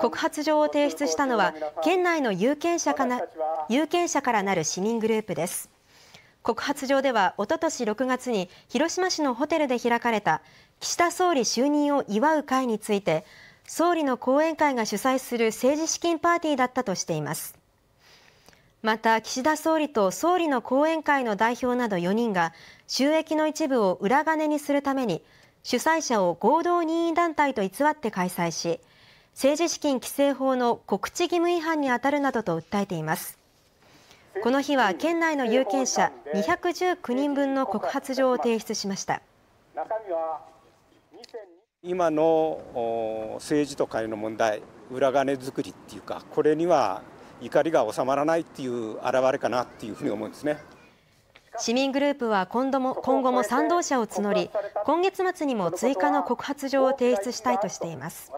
告発状を提出したのは県内の有権者かな有権者からなる市民グループです。告発状ではおととし6月に広島市のホテルで開かれた岸田総理就任を祝う会について総理の後援会が主催する政治資金パーティーだったとしていますまた岸田総理と総理の後援会の代表など4人が収益の一部を裏金にするために主催者を合同任意団体と偽って開催し政治資金規正法の告知義務違反に当たるなどと訴えていますこの日は県内の有権者219人分の告発状を提出しました今の政治と金の問題裏金作りっていうかこれには怒りが収まらないっていう現れかなっていうふうに思うんですね市民グループは今度も今後も賛同者を募り今月末にも追加の告発状を提出したいとしています